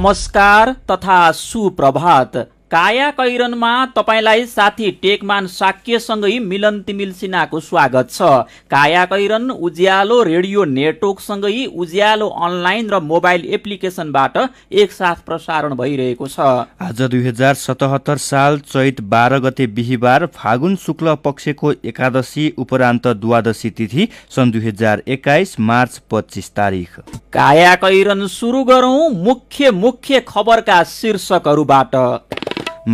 नमस्कार तथा सुप्रभात काया कैरनमा तपाईँलाई साथी टेकमान साक्यसँगै मिलन तिमिल स्वागत छ काया कैरन उज्यालो रेडियो नेटवर्कसँगै उज्यालो अनलाइन र मोबाइल एप्लिकेसनबाट एकसाथ प्रसारण भइरहेको छ आज दुई हजार सतहत्तर साल चैत बाह्र गते बिहिबार फागुन शुक्ल पक्षको एकादशी उपरान्त द्वादशी तिथि सन् दुई हजार एक्काइस मार्च पच्चिस तारिक काया कैरन सुरु गरौँ मुख्य मुख्य खबरका शीर्षकहरूबाट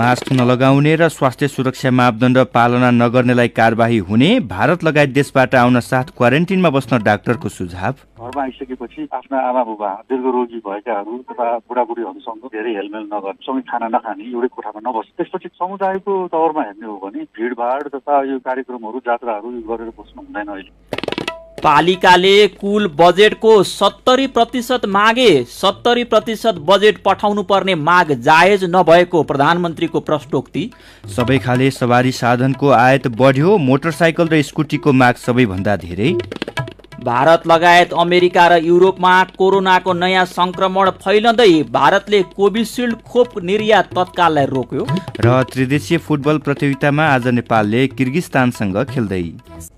मास्क नलगाउने र स्वास्थ्य सुरक्षा मापदण्ड पालना नगर्नेलाई कारवाही हुने भारत लगायत देशबाट आउन साथ क्वारेन्टिनमा बस्न डाक्टरको सुझाव घरमा आइसकेपछि आफ्ना आमा बुबा दीर्घ रोगी भएकाहरू तथा बुढाबुढीहरूसँग धेरै हेलमेल नगर्ने सँगै खाना नखाने एउटै कोठामा नबस् त्यसपछि समुदायको तवरमा हेर्ने हो भने भिडभाड तथा यो कार्यक्रमहरू जात्राहरू गरेर बस्नु हुँदैन अहिले पालिकाले कुल बजेटको सत्तरी प्रतिशत मागे सत्तरी प्रतिशत बजेट पठाउनु पर्ने माग जायज नभएको प्रधानमन्त्रीको प्रश्नोक्ति सबै खाले सवारी साधनको आयात बढ्यो मोटरसाइकल र स्कुटीको माग सबैभन्दा धेरै भारत लगायत अमेरिका र युरोपमा कोरोनाको नयाँ संक्रमण फैलँदै भारतले कोभिसिल्ड खोप निर्यात तत्काललाई रोक्यो र त्रिदेशीय फुटबल प्रतियोगितामा आज नेपालले किर्गिस्तानसँग खेल्दै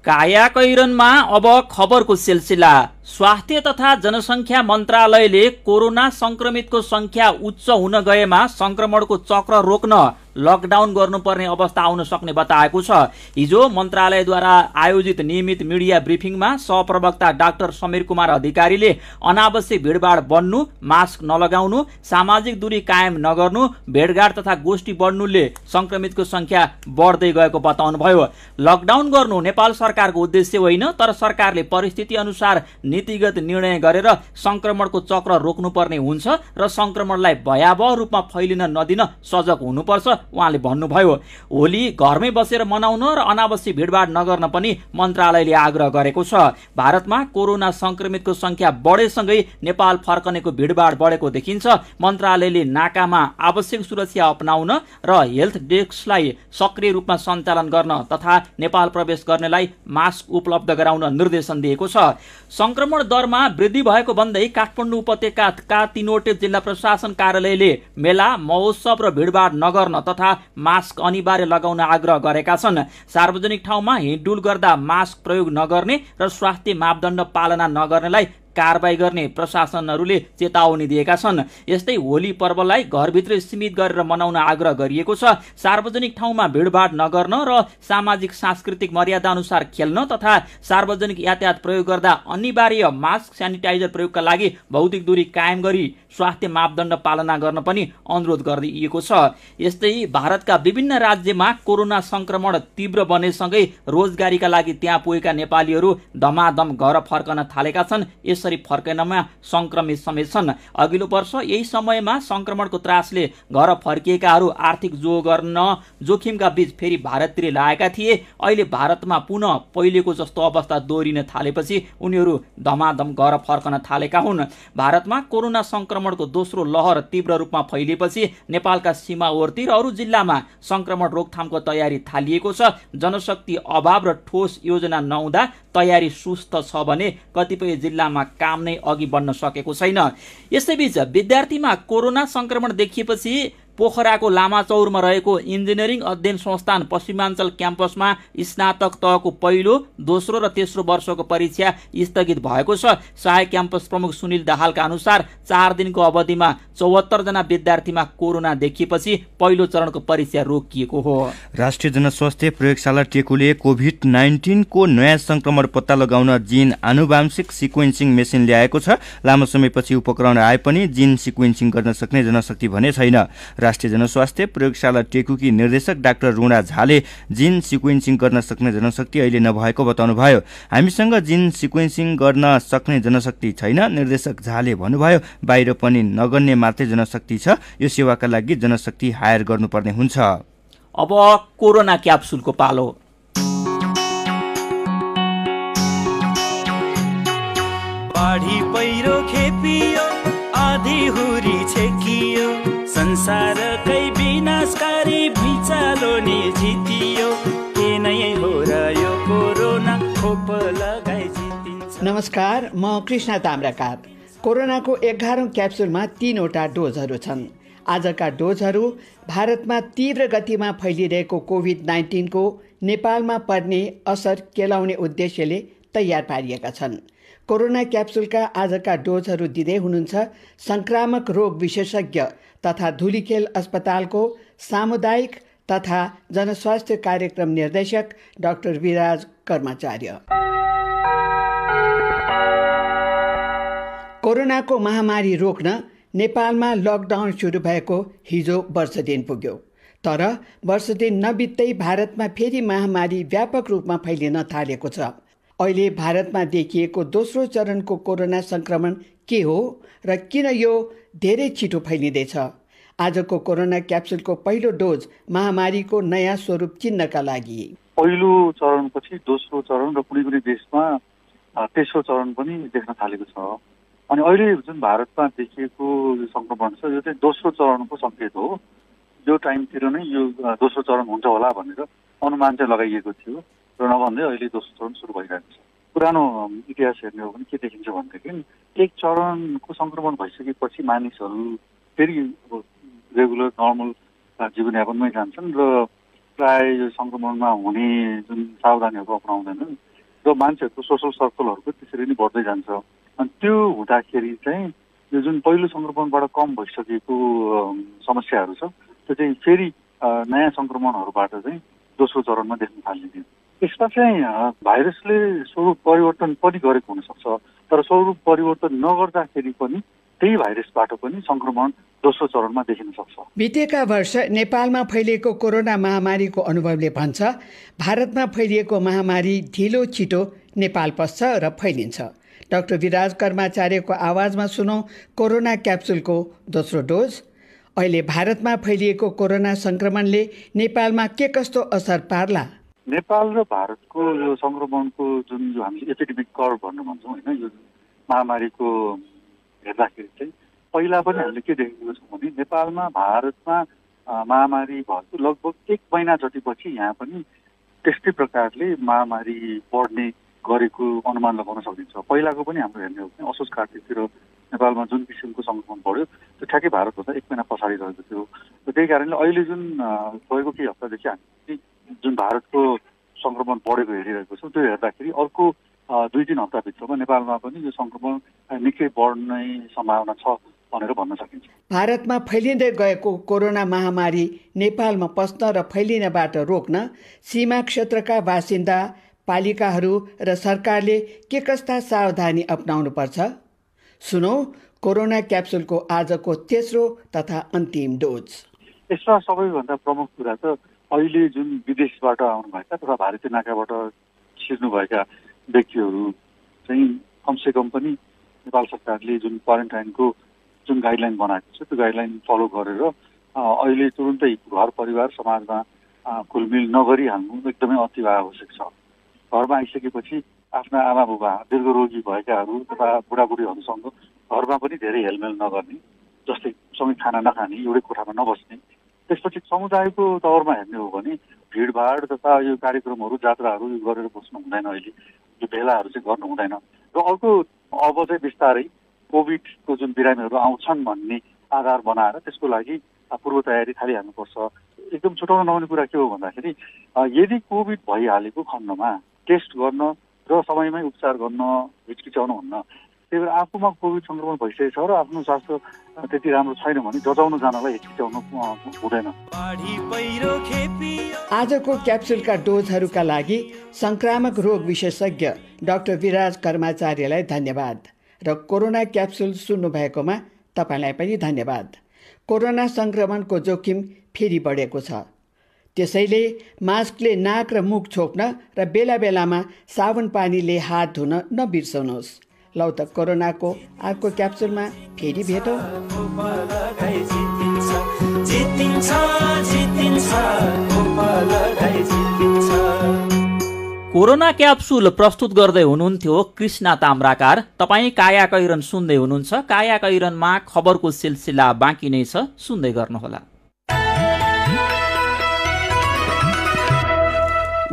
काया कैरनमा अब खबरको सिलसिला स्वास्थ्य तथा जनसङ्ख्या मन्त्रालयले कोरोना संक्रमितको संख्या उच्च हुन गएमा संक्रमणको चक्र रोक्न लकडाउन गर्नुपर्ने अवस्था आउन सक्ने बताएको छ हिजो मन्त्रालयद्वारा आयोजित नियमित मिडिया ब्रिफिङमा सहप्रवक्ता डाक्टर समीर कुमार अधिकारीले अनावश्यक भिडभाड बन्नु मास्क नलगाउनु सामाजिक दूरी कायम नगर्नु भेटघाट तथा गोष्ठी बढ्नुले सङ्क्रमितको सङ्ख्या बढ्दै गएको बताउनुभयो लकडाउन गर्नु नेपाल सरकारको उद्देश्य होइन तर सरकारले परिस्थिति अनुसार नीतिगत निर्णय गरेर सङ्क्रमणको चक्र रोक्नुपर्ने हुन्छ र सङ्क्रमणलाई भयावह रूपमा फैलिन नदिन सजग हुनुपर्छ उहाँले भन्नुभयो होली घरमै बसेर मनाउन र अनावश्यक भिडभाड नगर्न पनि मन्त्रालयले आग्रह गरेको छ भारतमा कोरोना संक्रमितको संख्या बढेसँगै नेपाल फर्कनेको भिडभाड बढेको देखिन्छ मन्त्रालयले नाकामा आवश्यक सुरक्षा अप्नाउन र हेल्थ डेस्कलाई सक्रिय रूपमा सञ्चालन गर्न तथा नेपाल प्रवेश गर्नेलाई मास्क उपलब्ध गराउन निर्देशन दिएको छ संक्रमण दरमा वृद्धि भएको भन्दै काठमाडौँ उपत्यकाका तिनवटे जिल्ला प्रशासन कार्यालयले मेला महोत्सव र भिडभाड नगर्न तथा तथा मास्क अनिवार्य लगाउन आग्रह गरेका छन् सार्वजनिक ठाउँमा हिँडडुल गर्दा मास्क प्रयोग नगर्ने र स्वास्थ्य मापदण्ड पालना नगर्नेलाई कारवाही गर्ने प्रशासनहरूले चेतावनी दिएका छन् यस्तै होली पर्वलाई घरभित्रै सीमित गरेर मनाउन आग्रह गरिएको छ सार्वजनिक ठाउँमा भिडभाड नगर्न र सामाजिक सांस्कृतिक मर्यादा अनुसार खेल्न तथा सार्वजनिक यातायात प्रयोग गर्दा अनिवार्य मास्क सेनिटाइजर प्रयोगका लागि भौतिक दूरी कायम गरी स्वास्थ्य मापदण्ड पालना गर्न पनि अनुरोध गरिएको छ यस्तै भारतका विभिन्न राज्यमा कोरोना संक्रमण तीव्र बनेसँगै रोजगारीका लागि त्यहाँ पुगेका नेपालीहरू धमाधम घर फर्कन थालेका छन् यस यसरी फर्केनमा सङ्क्रमित समेत छन् अघिल्लो वर्ष यही समयमा सङ्क्रमणको त्रासले घर फर्किएकाहरू आर्थिक जो गर्न जोखिमका बीच फेरि भारततिर लागेका थिए अहिले भारतमा पुनः पहिलेको जस्तो अवस्था दोहोरिन थालेपछि उनीहरू धमाधम घर फर्कन थालेका हुन् भारतमा कोरोना सङ्क्रमणको दोस्रो लहर तीव्र रूपमा फैलिएपछि नेपालका सीमावर्ती र अरू जिल्लामा सङ्क्रमण रोकथामको तयारी थालिएको छ जनशक्ति अभाव र ठोस योजना नहुँदा तयारी सुस्त छ भने कतिपय जिल्लामा काम नै अघि बढ्न सकेको छैन यसैबीच विद्यार्थीमा कोरोना संक्रमण देखिएपछि पोखराको लामाचौरमा रहेको इन्जिनियरिङ अध्ययन संस्थान पश्चिमाञ्चल क्याम्पसमा स्नातक तहको पहिलो दोस्रो र तेस्रो वर्षको परीक्षा स्थगित भएको छ सहायक क्याम्पस प्रमुख सुनिल दाहालका अनुसार चार दिनको अवधिमा चौहत्तरजना विद्यार्थीमा कोरोना देखिएपछि पहिलो चरणको परीक्षा रोकिएको हो राष्ट्रिय जनस्वास्थ्य प्रयोगशाला टेकुले कोभिड नाइन्टिनको नयाँ सङ्क्रमण पत्ता लगाउन जिन आनुवांशिक सिक्वेन्सिङ मेसिन ल्याएको छ लामो समयपछि उपकरण आए पनि जिन सिक्वेन्सिङ गर्न सक्ने जनशक्ति भने छैन राष्ट्रिय जनस्वास्थ्य प्रयोगशाला टेकुकी निर्देशक डाक्टर रुणा झाले जिन सिक्वेन्सिङ गर्न सक्ने जनशक्ति अहिले नभएको बताउनुभयो हामीसँग जिन सिक्वेन्सिङ गर्न सक्ने जनशक्ति छैन निर्देशक झाले भन्नुभयो बाहिर पनि नगर्ने मात्रै जनशक्ति छ यो सेवाका लागि जनशक्ति हायर गर्नुपर्ने हुन्छ अब कोरोना क्याप्सुलको पालो बाढी पहिरो खेपी संसारकै विनाशकारी भुइँचालो नि जितियो के नै हो र यो कोरोना खोप लगाई जितिन्छ नमस्कार म कृष्ण ताम्राकार कोरोनाको एघारौँ क्याप्सुलमा तिनवटा डोजहरू छन् आजका डोजहरू भारतमा तीव्र गतिमा फैलिरहेको कोभिड नाइन्टिनको नेपालमा पर्ने असर केलाउने उद्देश्यले तयार पारिएका छन् कोरोना क्याप्सुलका आजका डोजहरू दिँदै हुनुहुन्छ सङ्क्रामक रोग विशेषज्ञ तथा धुलीखेल अस्पतालको सामुदायिक तथा जनस्वास्थ्य कार्यक्रम निर्देशक डाक्टर विराज कर्माचार्य कोरोनाको महामारी रोक्न नेपालमा लकडाउन सुरु भएको हिजो वर्षदिन पुग्यो तर वर्षदिन नबित्दै भारतमा फेरि महामारी व्यापक रूपमा फैलिन थालेको छ अहिले भारतमा देखिएको दोस्रो चरणको कोरोना संक्रमण के हो र किन यो धेरै छिटो फैलिँदैछ आजको कोरोना क्याप्सुलको पहिलो डोज महामारीको नयाँ स्वरूप चिन्नका लागि पहिलो चरणपछि दोस्रो चरण र कुनै कुनै देशमा तेस्रो चरण पनि देख्न थालेको छ अनि अहिले जुन भारतमा देखिएको संक्रमण सङ्क्रमण छ यो चाहिँ दोस्रो चरणको सङ्केत हो यो टाइमतिर नै यो दोस्रो चरण हुन्छ होला भनेर अनुमान चाहिँ लगाइएको थियो र नभन्दै अहिले दोस्रो चरण सुरु भइरहेको छ पुरानो इतिहास हेर्ने हो भने के देखिन्छ भनेदेखि एक चरणको सङ्क्रमण भइसकेपछि मानिसहरू फेरि अब रेगुलर नर्मल जीवनयापनमै जान्छन् र प्राय यो सङ्क्रमणमा हुने जुन सावधानीहरू अप्नाउँदैनन् र मान्छेहरूको सोसल सर्कलहरूको त्यसरी नै बढ्दै जान्छ अनि त्यो हुँदाखेरि चाहिँ यो जुन पहिलो सङ्क्रमणबाट कम भइसकेको समस्याहरू छ त्यो चाहिँ फेरि नयाँ सङ्क्रमणहरूबाट चाहिँ दोस्रो चरणमा देख्न थालिदिन्छ यसमा चाहिँ भाइरसले स्वरूप परिवर्तन पनि गरेको हुनसक्छ तर स्वरूप परिवर्तन नगर्दाखेरि पनि त्यही भाइरसबाट पनि सङ्क्रमण दोस्रो चरणमा देखिन सक्छ बितेका वर्ष नेपालमा फैलिएको कोरोना महामारीको अनुभवले भन्छ भारतमा फैलिएको महामारी ढिलो छिटो नेपाल पस्छ र फैलिन्छ डाक्टर विराज कर्माचार्यको आवाजमा सुनौ कोरोना क्याप्सुलको दोस्रो डोज अहिले भारतमा फैलिएको कोरोना संक्रमणले नेपालमा के कस्तो असर पार्ला नेपाल र भारतको यो सङ्क्रमणको जुन यो हामीले एपिडेमिक कर्भ भन्नु भन्छौँ होइन यो महामारीको हेर्दाखेरि चाहिँ पहिला पनि हामीले के देखेको छौँ भने नेपालमा भारतमा महामारी भएको लगभग एक महिना जतिपछि यहाँ पनि त्यस्तै प्रकारले महामारी बढ्ने गरेको अनुमान लगाउन सकिन्छ पहिलाको पनि हाम्रो हेर्ने हो भने असोज कार्तिकतिर नेपालमा जुन किसिमको सङ्क्रमण बढ्यो त्यो ठ्याक्कै भारतभन्दा एक महिना पछाडि रहेको थियो त्यही कारणले अहिले जुन गएको केही हप्तादेखि हामी जुन भारतको सङ्क्रमण बढेको हेरिरहेको छौँ त्यो हेर्दाखेरि अर्को दुई तिन हप्ताभित्रमा नेपालमा पनि यो सङ्क्रमण निकै बढ्ने सम्भावना छ भनेर भन्न सकिन्छ भारतमा फैलिँदै गएको कोरोना महामारी नेपालमा पस्न र फैलिनबाट रोक्न सीमा क्षेत्रका बासिन्दा पालिकाहरू र सरकारले के कस्ता सावधानी अप्नाउनुपर्छ सुनौ कोरोना क्याप्सुलको आजको तेस्रो तथा अन्तिम डोज यसमा सबैभन्दा प्रमुख कुरा त अहिले जुन विदेशबाट आउनुभएका तथा भारतीय नाकाबाट छिर्नुभएका व्यक्तिहरू चाहिँ कमसेकम पनि नेपाल सरकारले जुन क्वारेन्टाइनको जुन गाइडलाइन बनाएको छ त्यो गाइडलाइन फलो गरेर अहिले तुरुन्तै घर परिवार समाजमा घुलमिल नगरिहाल्नु एकदमै अति आवश्यक छ घरमा आइसकेपछि आफ्ना आमा बुबा दीर्घरोगी भएकाहरू तथा बुढाबुढीहरूसँग घरमा पनि धेरै हेलमेल नगर्ने जस्तै सँगै खाना नखाने एउटै कोठामा नबस्ने त्यसपछि समुदायको तौरमा हेर्ने हो भने भिडभाड तथा यो कार्यक्रमहरू जात्राहरू गरेर बस्नु हुँदैन अहिले यो भेलाहरू चाहिँ गर्नु हुँदैन र अर्को अब चाहिँ बिस्तारै कोभिडको जुन बिरामीहरू आउँछन् भन्ने आधार बनाएर त्यसको लागि पूर्व तयारी थालिहाल्नुपर्छ एकदम छुट्याउन नहुने कुरा के हो भन्दाखेरि यदि कोभिड भइहालेको खण्डमा टेस्ट गर्न र समयमै उपचार गर्न हिचकिचाउनु हुन्न त्यही भएर आफूमा कोभिड सङ्क्रमण भइसकेको छ र आफ्नो स्वास्थ्य त्यति राम्रो छैन भने जजाउन जानलाई हिचकिचाउनु हुँदैन आजको क्याप्सुलका डोजहरूका लागि सङ्क्रामक रोग विशेषज्ञ डाक्टर विराज कर्माचार्यलाई धन्यवाद र कोरोना क्याप्सुल सुन्नुभएकोमा भएकोमा तपाईँलाई पनि धन्यवाद कोरोना सङ्क्रमणको जोखिम फेरि बढेको छ त्यसैले मास्कले नाक र मुख छोप्न र बेला बेलामा साबुन पानीले हात धुन नबिर्सनुहोस् लौ त कोरोनाको अर्को क्याप्सुलमा फेरि भेटौँ कोरोना क्याप्सुल प्रस्तुत गर्दै हुनुहुन्थ्यो कृष्ण ताम्राकार तपाईँ काया कैरन सुन्दै हुनुहुन्छ काया कैरनमा खबरको सिलसिला बाँकी नै छ सुन्दै गर्नुहोला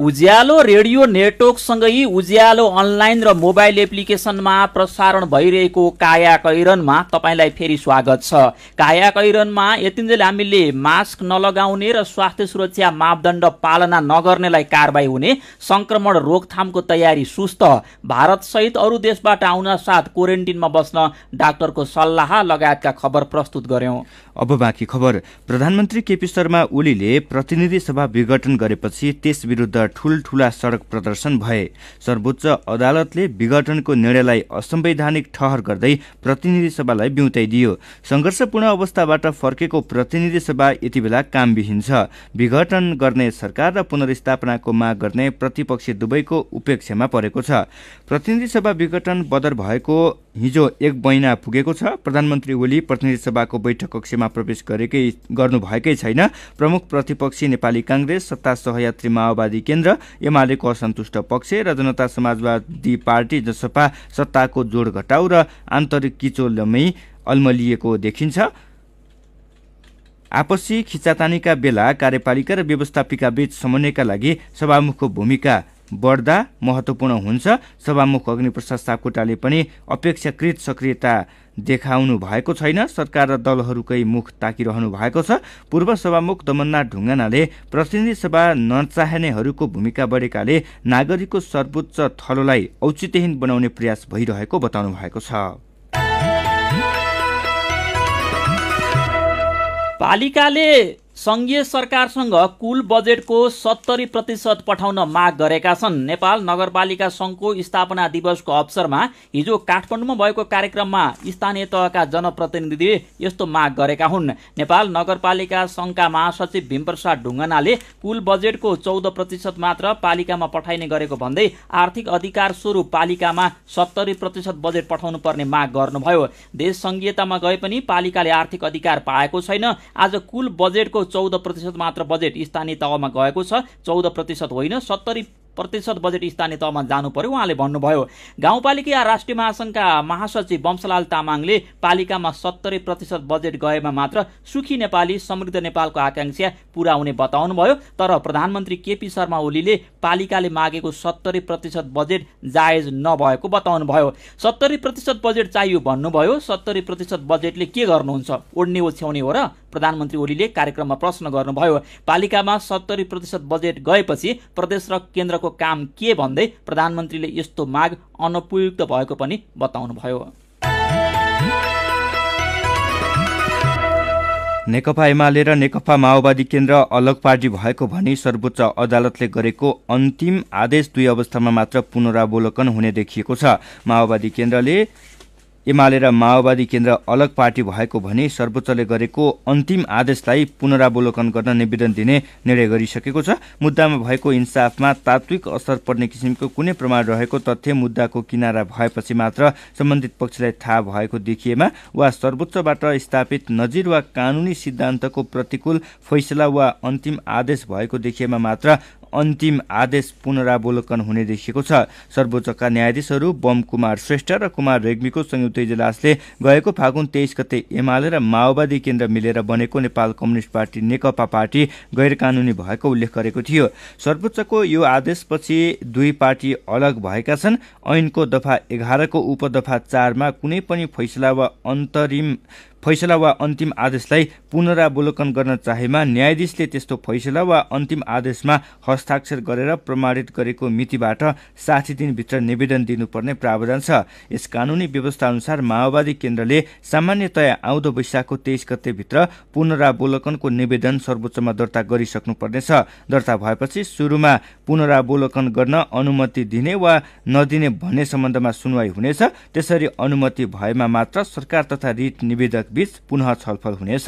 उज्यालो रेडियो नेटवर्कसँगै उज्यालो अनलाइन र मोबाइल एप्लिकेसनमा प्रसारण भइरहेको काया कैरनमा तपाईँलाई फेरि स्वागत छ काया कैरनमा यतिन्जेल हामीले मास्क नलगाउने र स्वास्थ्य सुरक्षा मापदण्ड पालना नगर्नेलाई कारवाही हुने सङ्क्रमण रोकथामको तयारी सुस्त भारतसहित अरू देशबाट आउन साथ क्वारेन्टिनमा बस्न डाक्टरको सल्लाह लगायतका खबर प्रस्तुत गर्यौं अब बाँकी खबर प्रधानमन्त्री केपी शर्मा ओलीले प्रतिनिधि सभा विघटन गरेपछि त्यस विरूद्ध ठूलठूला सड़क प्रदर्शन भए सर्वोच्च अदालतले विघटनको निर्णयलाई असंवैधानिक ठहर गर्दै प्रतिनिधि सभालाई बिउताइदियो संघर्षपूर्ण अवस्थाबाट फर्केको प्रतिनिधि सभा यति बेला कामविहीन छ विघटन गर्ने सरकार र पुनर्स्थापनाको माग गर्ने प्रतिपक्षी दुवैको उपेक्षामा परेको छ प्रतिनिधि सभा विघटन बदर भएको हिजो एक महिना पुगेको छ प्रधानमन्त्री ओली प्रतिनिधि सभाको बैठक कक्षमा सत्तामा प्रवेश गरेकै गर्नुभएकै छैन प्रमुख प्रतिपक्षी नेपाली काङ्ग्रेस सत्ता सहयात्री माओवादी केन्द्र एमालेको असन्तुष्ट पक्ष र जनता समाजवादी पार्टी जसपा सत्ताको जोड घटाउ र आन्तरिक किचोलमै अल्मलिएको देखिन्छ आपसी खिचातानीका बेला कार्यपालिका र व्यवस्थापिका बीच समन्वयका लागि सभामुखको भूमिका बढ्दा महत्त्वपूर्ण हुन्छ सभामुख अग्निप्रसाद सापकोटाले पनि अपेक्षाकृत सक्रियता देखाउनु भएको छैन सरकार र दलहरूकै मुख ताकिरहनु भएको छ पूर्व सभामुख दमननाथ ढुङ्गानाले प्रतिनिधि सभा नचाहनेहरूको भूमिका बढेकाले नागरिकको सर्वोच्च थलोलाई औचित्यहीन बनाउने प्रयास भइरहेको बताउनु भएको छ पालिकाले संघीय सरकारसँग कुल बजेटको सत्तरी प्रतिशत पठाउन माग गरेका छन् नेपाल नगरपालिका सङ्घको स्थापना दिवसको अवसरमा हिजो काठमाडौँमा भएको कार्यक्रममा स्थानीय तहका जनप्रतिनिधिले यस्तो माग गरेका हुन् नेपाल नगरपालिका सङ्घका महासचिव भीमप्रसाद ढुङ्गनाले कुल बजेटको चौध प्रतिशत मात्र पालिकामा पठाइने गरेको भन्दै आर्थिक अधिकार स्वरूप पालिकामा सत्तरी प्रतिशत बजेट पठाउनु पर्ने माग गर्नुभयो देश सङ्घीयतामा गए पनि पालिकाले आर्थिक अधिकार पाएको छैन आज कुल बजेटको चौध प्रतिशत मात्र बजेट स्थानीय तहमा गएको छ चौध प्रतिशत होइन सत्तरी प्रतिशत बजेट स्थानीय तहमा जानु पर्यो उहाँले भन्नुभयो गाउँपालिका राष्ट्रिय महासङ्घका महासचिव वंशलाल तामाङले पालिकामा सत्तरी प्रतिशत बजेट गएमा मात्र सुखी नेपाली समृद्ध नेपालको आकाङ्क्षा पूरा हुने बताउनुभयो तर प्रधानमन्त्री केपी शर्मा ओलीले पालिकाले मागेको सत्तरी प्रतिशत बजेट जायज नभएको बताउनुभयो सत्तरी प्रतिशत बजेट चाहियो भन्नुभयो सत्तरी प्रतिशत बजेटले के गर्नुहुन्छ ओड्ने ओछ्याउने हो र प्रधानमन्त्री ओलीले कार्यक्रममा प्रश्न गर्नुभयो पालिकामा सत्तरी प्रतिशत बजेट गएपछि प्रदेश र केन्द्र सरकारको काम के भन्दै प्रधानमन्त्रीले यस्तो माग अनुपयुक्त भएको पनि बताउनुभयो नेकपा एमाले र नेकपा माओवादी केन्द्र अलग पार्टी भएको भनी सर्वोच्च अदालतले गरेको अन्तिम आदेश दुई अवस्थामा मात्र पुनरावलोकन हुने देखिएको छ माओवादी केन्द्रले एमाले र माओवादी केन्द्र अलग पार्टी भएको भने सर्वोच्चले गरेको अन्तिम आदेशलाई पुनरावलोकन गर्न निवेदन दिने निर्णय गरिसकेको छ मुद्दामा भएको इन्साफमा तात्विक असर पर्ने किसिमको कुनै प्रमाण रहेको तथ्य मुद्दाको किनारा भएपछि मात्र सम्बन्धित पक्षलाई थाहा भएको देखिएमा वा सर्वोच्चबाट स्थापित नजिर वा कानुनी सिद्धान्तको प्रतिकूल फैसला वा अन्तिम आदेश भएको देखिएमा मात्र अन्तिम आदेश पुनरावलोकन हुने देखिएको छ सर्वोच्चका न्यायाधीशहरू बम कुमार श्रेष्ठ र कुमार रेग्मीको संयुक्त इजलासले गएको फागुन तेइस गते एमाले र माओवादी केन्द्र मिलेर बनेको Nepal communist party NCP party गैर कानुनी भएको उल्लेख गरेको थियो सर्वोच्चको यो आदेशपछि दुई पार्टी अलग भएका छन् ऐनको दफा एघारको उपदफा चारमा कुनै पनि फैसला वा अन्तरिम फैसला वा अन्तिम आदेशलाई पुनरावलोकन गर्न चाहेमा न्यायाधीशले त्यस्तो फैसला वा अन्तिम आदेशमा हस्ताक्षर गरेर प्रमाणित गरेको मितिबाट साठी दिनभित्र निवेदन दिनुपर्ने प्रावधान छ यस कानूनी व्यवस्था अनुसार माओवादी केन्द्रले सामान्यतया आउँदो वैशाखको तेइस गतेभित्र पुनरावलोकनको निवेदन सर्वोच्चमा दर्ता गरिसक्नुपर्नेछ दर्ता भएपछि सुरुमा पुनरावलोकन गर्न अनुमति दिने वा नदिने भन्ने सम्बन्धमा सुनवाई हुनेछ त्यसरी अनुमति भएमा मात्र सरकार तथा रिट निवेदक बीच पुनः छलफल हुनेछ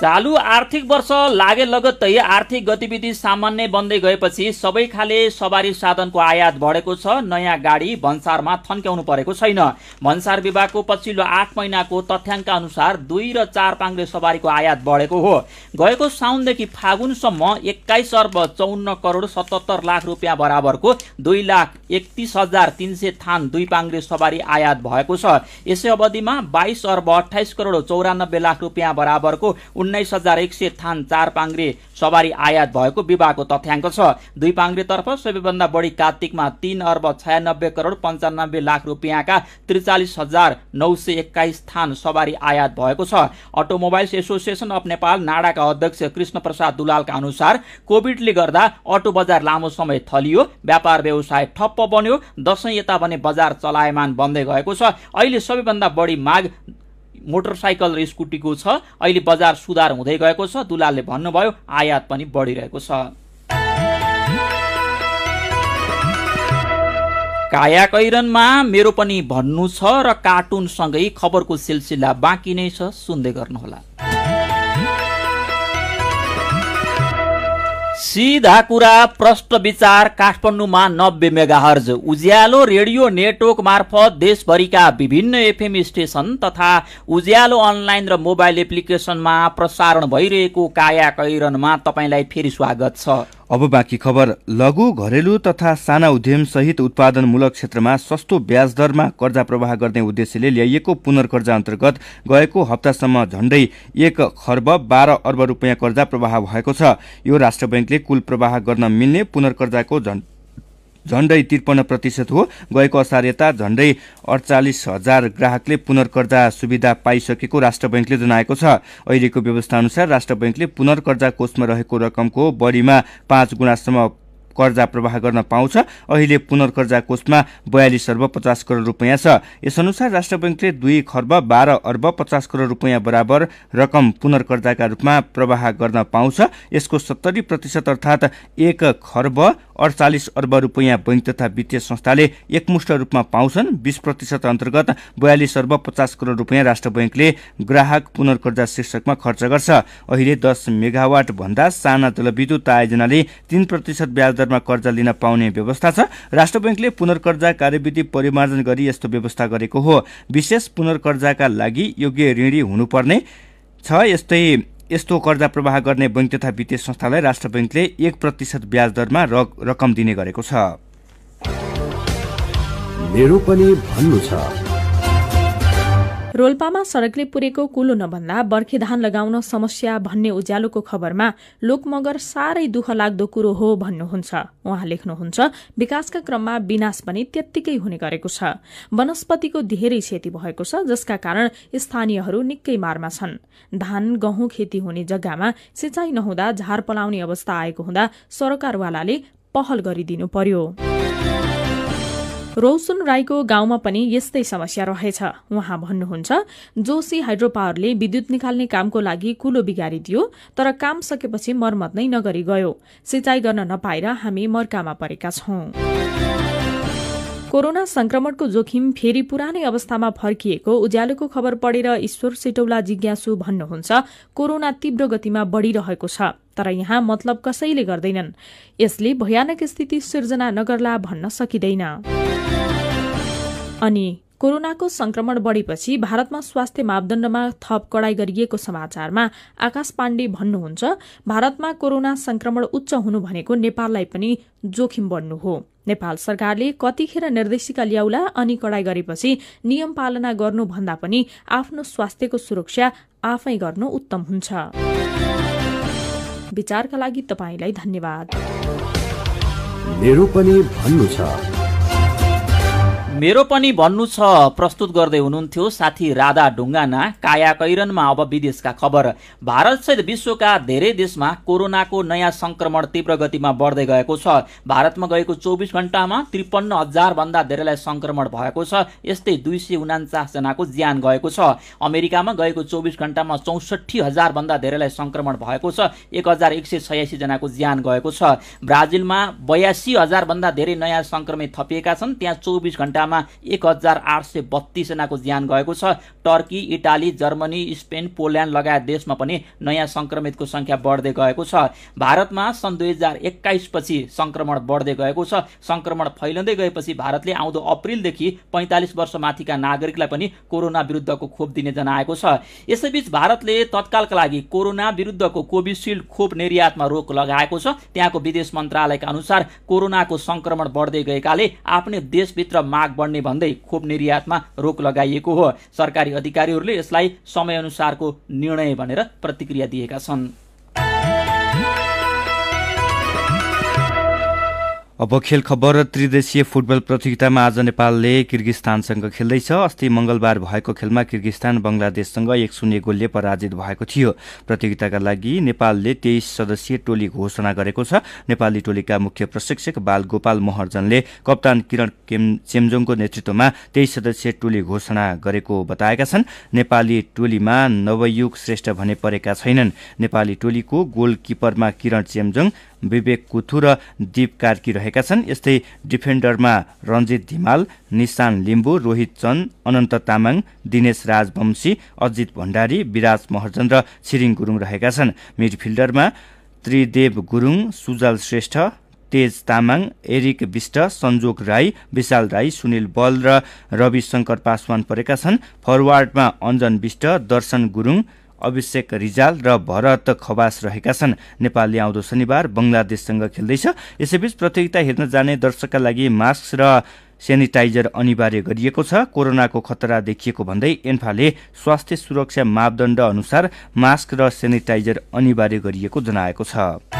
चालु आर्थिक वर्ष लागे लगत्तै आर्थिक गतिविधि सामान्य बन्दै गएपछि सबै खाले सवारी साधनको आयात बढेको छ नयाँ गाडी भन्सारमा थन्क्याउनु परेको छैन भन्सार विभागको पछिल्लो आठ महिनाको तथ्याङ्क अनुसार दुई र चार पाङ्रे सवारीको आयात बढेको हो गएको साउनदेखि फागुनसम्म एक्काइस अर्ब चौन्न करोड सतहत्तर लाख रुपियाँ बराबरको दुई लाख एकतिस हजार तिन सय थान दुई पाङ्रे सवारी आयात भएको छ यसै अवधिमा बाइस अर्ब अठाइस करोड चौरानब्बे लाख रुपियाँ बराबरको उन्नाइस हजार एक सय थान चार पाङ्रे सवारी आयात भएको विभागको तथ्याङ्क छ दुई पाङ्ग्रेतर्फ सबैभन्दा बढी कार्तिकमा तीन अर्ब छयानब्बे करोड पन्चानब्बे लाख रुपियाँका त्रिचालिस हजार नौ सय एक्काइस थान सवारी आयात भएको छ अटोमोबाइल्स एसोसिएसन अफ नेपाल नाडाका अध्यक्ष कृष्ण प्रसाद दुलालका अनुसार कोभिडले गर्दा अटो बजार लामो समय थलियो व्यापार व्यवसाय ठप्प बन्यो दसैँ यता भने बजार चलायमान बन्दै गएको छ अहिले सबैभन्दा बढी माग मोटरसाइकल र स्कुटीको छ अहिले बजार सुधार हुँदै गएको छ दुलालले भन्नुभयो आयात पनि बढिरहेको छ काया कैरनमा मेरो पनि भन्नु छ र कार्टुनसँगै खबरको सिलसिला बाँकी नै छ सुन्दै गर्नुहोला सिधा कुरा प्रश्न विचार काठमाडौँमा नब्बे मेगाहर्ज उज्यालो रेडियो नेटवर्क मार्फत देशभरिका विभिन्न एफएम स्टेशन तथा उज्यालो अनलाइन र मोबाइल एप्लिकेसनमा प्रसारण भइरहेको काया कैरनमा तपाईँलाई फेरि स्वागत छ अब बाँकी खबर लघु घरेलु तथा साना उद्यम सहित उत्पादनमूलक क्षेत्रमा सस्तो ब्याजदरमा कर्जा प्रवाह गर्ने उद्देश्यले ल्याइएको पुनर्कर्जा अन्तर्गत गएको हप्तासम्म झण्डै एक खर्ब बाह्र अर्ब रुपियाँ कर्जा प्रवाह भएको छ यो राष्ट्र ब्याङ्कले कुल प्रवाह गर्न मिल्ने पुनर्कर्जाको झन् झण्डै त्रिपन्न प्रतिशत हो गएको असार यता झण्डै अडचालिस हजार ग्राहकले पुनर्कर्जा सुविधा पाइसकेको राष्ट्र ब्याङ्कले जनाएको छ अहिलेको व्यवस्था अनुसार राष्ट्र बैंकले पुनर्कर्जा कोषमा रहेको रकमको बढीमा पाँच गुणासम्म कर्जा प्रवाह गर्न पाउँछ अहिले पुनर्कर्जा कोषमा बयालिस अर्ब पचास करोड रुपियाँ छ यसअनुसार राष्ट्र ब्याङ्कले दुई खर्ब बाह्र अर्ब पचास करोड रुपियाँ बराबर रकम पुनर्कर्जाका रूपमा प्रवाह गर्न पाउँछ यसको सत्तरी प्रतिशत अर्थात् एक खर्ब अडचालिस अर्ब रूपियाँ बैंक तथा वित्तीय संस्थाले एकमुष्ट रूपमा पाउँछन् बीस प्रतिशत अन्तर्गत बयालिस अर्ब पचास करोड़ रुपियाँ राष्ट्र बैंकले ग्राहक पुनर्कर्जा शीर्षकमा खर्च गर्छ अहिले दस मेगावाट भन्दा साना जलविद्युत आयोजनाले तीन प्रतिशत ब्याजदरमा कर्जा लिन पाउने व्यवस्था छ राष्ट्र बैंकले पुनर्कर्जा कार्यविधि परिमार्जन गरी यस्तो व्यवस्था गरेको हो विशेष पुनर्कर्जाका लागि योग्य ऋणी हुनुपर्ने छ यस्तै यस्तो कर्जा प्रवाह गर्ने बैङ्क तथा वित्तीय संस्थालाई राष्ट्र बैङ्कले एक प्रतिशत ब्याज दरमा रकम दिने गरेको छ मेरो भन्नु छ रोल्पामा सड़कले पुरेको कुलो नभन्दा बर्खे धान लगाउन समस्या भन्ने उज्यालोको खबरमा लोकमगर साह्रै दुःख लाग्दो कुरो हो भन्नुहुन्छ उहाँ लेख्नुहुन्छ विकासका क्रममा विनाश पनि त्यत्तिकै हुने गरेको छ वनस्पतिको धेरै क्षति भएको छ जसका कारण स्थानीयहरू निकै मारमा छन् धान गहुँ खेती हुने जग्गामा सिँचाइ नहुँदा झार पलाउने अवस्था आएको हुँदा सरकारवालाले पहल गरिदिनु पर्यो रोसुन राईको गाउँमा पनि यस्तै समस्या रहेछ उहाँ भन्नुहुन्छ जोशी हाइड्रो पावरले विद्युत निकाल्ने कामको लागि कुलो बिगारिदियो तर काम सकेपछि मर्मत नै नगरी गयो सिँचाइ गर्न नपाएर हामी मर्कामा परेका छौं कोरोना संक्रमणको जोखिम फेरि पुरानै अवस्थामा फर्किएको उज्यालोको खबर पढेर ईश्वर सेटौला जिज्ञासु भन्नुहुन्छ कोरोना तीव्र गतिमा बढ़िरहेको छ तर यहाँ मतलब कसैले गर्दैनन् यसले भयानक स्थिति सिर्जना नगर्ला भन्न सकिँदैन अनि कोरोनाको संक्रमण बढेपछि भारतमा स्वास्थ्य मापदण्डमा थप कडाई गरिएको समाचारमा आकाश पाण्डे भन्नुहुन्छ भारतमा कोरोना संक्रमण उच्च हुनु भनेको नेपाललाई पनि जोखिम बढ्नु हो नेपाल सरकारले कतिखेर निर्देशिका ल्याउला अनि कडाई गरेपछि नियम पालना गर्नुभन्दा पनि आफ्नो स्वास्थ्यको सुरक्षा आफै गर्नु उत्तम हुन्छ विचारका लागि धन्यवाद मेरो पनि भन्नु छ मेरो पनि भन्नु छ प्रस्तुत गर्दै हुनुहुन्थ्यो साथी राधा ढुङ्गाना काया कैरनमा अब विदेशका खबर भारतसहित विश्वका धेरै देशमा कोरोनाको नयाँ सङ्क्रमण तीव्र गतिमा बढ्दै गएको छ भारतमा गएको चौबिस घन्टामा त्रिपन्न भन्दा धेरैलाई सङ्क्रमण भएको छ यस्तै दुई सय उनान्चासजनाको ज्यान गएको छ अमेरिकामा गएको चौबिस घन्टामा चौसठी भन्दा धेरैलाई सङ्क्रमण भएको छ एक हजार एक सय छयासीजनाको ज्यान गएको छ ब्राजिलमा बयासी हजारभन्दा धेरै नयाँ सङ्क्रमित थपिएका छन् त्यहाँ चौबिस घण्टामा हमलामा एक हजार आठ सय बत्तीसजनाको ज्यान गएको छ Turkey Italy Germany Spain Poland लगायत देशमा पनि नयाँ सङ्क्रमितको सङ्ख्या बढ्दै गएको छ भारतमा सन् दुई हजार एक्काइसपछि सङ्क्रमण बढ्दै गएको छ सङ्क्रमण फैलँदै गएपछि भारतले आउँदो अप्रिलदेखि पैँतालिस माथिका नागरिकलाई पनि कोरोना विरुद्धको खोप दिने जनाएको छ यसैबीच भारतले तत्कालका लागि कोरोना विरुद्धको कोभिसिल्ड खोप निर्यातमा रोक लगाएको छ त्यहाँको विदेश मन्त्रालयका अनुसार कोरोनाको सङ्क्रमण बढ्दै गएकाले आफ्नै देशभित्र माग बढ्ने भन्दै खोप निर्यातमा रोक लगाइएको हो सरकारी अधिकारीहरूले यसलाई समयअनुसारको निर्णय भनेर प्रतिक्रिया दिएका छन् अब खेल खबर त्रिदेशीय फुटबल प्रतियोगितामा आज नेपालले किर्गिस्तानसँग खेल्दैछ अस्ति मंगलबार भएको खेलमा किर्गिस्तान बङ्गलादेशसँग एक शून्य गोलले पराजित भएको थियो प्रतियोगिताका लागि नेपालले तेइस सदस्यीय टोली घोषणा गरेको छ नेपाली टोलीका मुख्य प्रशिक्षक बाल गोपाल महर्जनले कप्तान किरण चेम्जोङको नेतृत्वमा तेइस सदस्यीय टोली घोषणा गरेको बताएका छन् नेपाली टोलीमा नवयुग श्रेष्ठ भने परेका छैनन् नेपाली टोलीको गोलकिपरमा किरण चेम्जोङ विवेक कुथु र दीप कार्की रहेका छन् यस्तै डिफेन्डरमा रञ्जित धिमाल निशान लिम्बू रोहित चन्द अनन्त तामाङ दिनेश राजवंशी अजित भण्डारी विराज महर्जन र छिरिङ गुरुङ रहेका छन् मिडफिल्डरमा त्रिदेव गुरुङ सुजल श्रेष्ठ तेज तामाङ एरिक विष्ट सन्जोक राई विशाल राई सुनिल बल र रविशङ्कर पासवान परेका छन् फरवार्डमा अञ्जन विष्ट दर्शन गुरुङ अभिषेक रिजाल र भरत खवास रहेका छन् नेपालले आउँदो शनिबार बङ्गलादेशसँग खेल्दैछ यसैबीच प्रतियोगिता हेर्न जाने दर्शकका लागि मास्क र सेनिटाइजर अनिवार्य गरिएको छ कोरोनाको खतरा देखिएको भन्दै एन्फाले स्वास्थ्य सुरक्षा मापदण्ड अनुसार मास्क र सेनिटाइजर अनिवार्य गरिएको जनाएको छ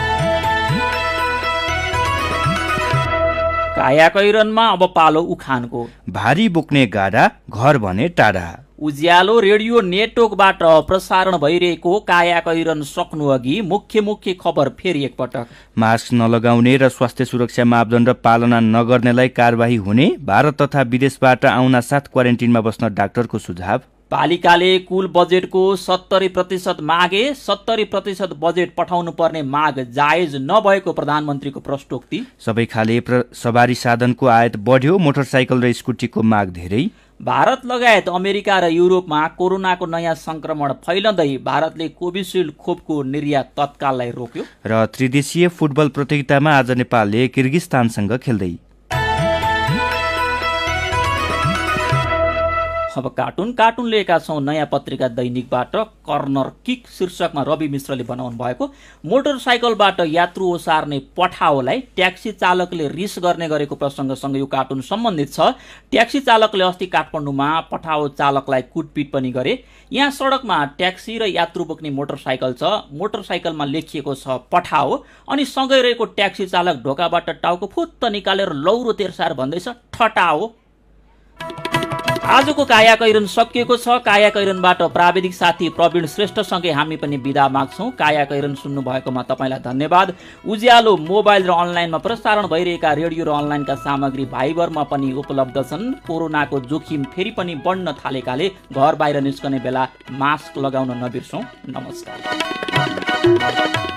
काया कैरनमा अब पालो उखानको भारी बोक्ने गाडा घर भने टाढा उज्यालो रेडियो नेटवर्कबाट प्रसारण भइरहेको काया कैरन सक्नु अघि मुख्य मुख्य खबर फेरि एकपटक मास्क नलगाउने र स्वास्थ्य सुरक्षा मापदण्ड पालना नगर्नेलाई कारवाही हुने भारत तथा विदेशबाट आउन साथ क्वारेन्टिनमा बस्न डाक्टरको सुझाव पालिकाले कुल बजेटको सत्तरी प्रतिशत मागे सत्तरी प्रतिशत बजेट पठाउनु पर्ने माग जायज नभएको प्रधानमन्त्रीको प्रष्टोक्ति सबै खाले प्र... सवारी साधनको आयात बढ्यो मोटरसाइकल र स्कुटीको माग धेरै भारत लगायत अमेरिका र युरोपमा कोरोनाको नयाँ संक्रमण फैलँदै भारतले कोभिसिल्ड खोपको निर्यात तत्काललाई रोक्यो र त्रिदेशीय फुटबल प्रतियोगितामा आज नेपालले किर्गिस्तानसँग खेल्दै अब कार्टुन कार्टुन लिएका छौँ नयाँ पत्रिका दैनिकबाट कर्नर किक शीर्षकमा रवि मिश्रले बनाउनु भएको मोटरसाइकलबाट यात्रु ओसार्ने पठाओलाई ट्याक्सी चालकले रिस गर्ने गरेको प्रसङ्गसँग यो कार्टुन सम्बन्धित छ ट्याक्सी चालकले अस्ति काठमाडौँमा पठाओ चालकलाई कुटपिट पनि गरे यहाँ सडकमा ट्याक्सी र यात्रु बोक्ने मोटरसाइकल छ मोटरसाइकलमा लेखिएको छ पठाओ अनि सँगै रहेको ट्याक्सी चालक ढोकाबाट टाउको फुत्त निकालेर लौरो तेर्सार भन्दैछ ठटाओ आजको काया सकिएको छ काया प्राविधिक साथी प्रवीण श्रेष्ठसँगै हामी पनि विदा माग्छौँ काया कैरन तपाईँलाई धन्यवाद उज्यालो मोबाइल र अनलाइनमा प्रसारण भइरहेका रेडियो र अनलाइनका सामग्री भाइबरमा पनि उपलब्ध छन् कोरोनाको जोखिम फेरि पनि बढ्न थालेकाले घर बाहिर निस्कने बेला मास्क लगाउन नबिर्सौँ नमस्कार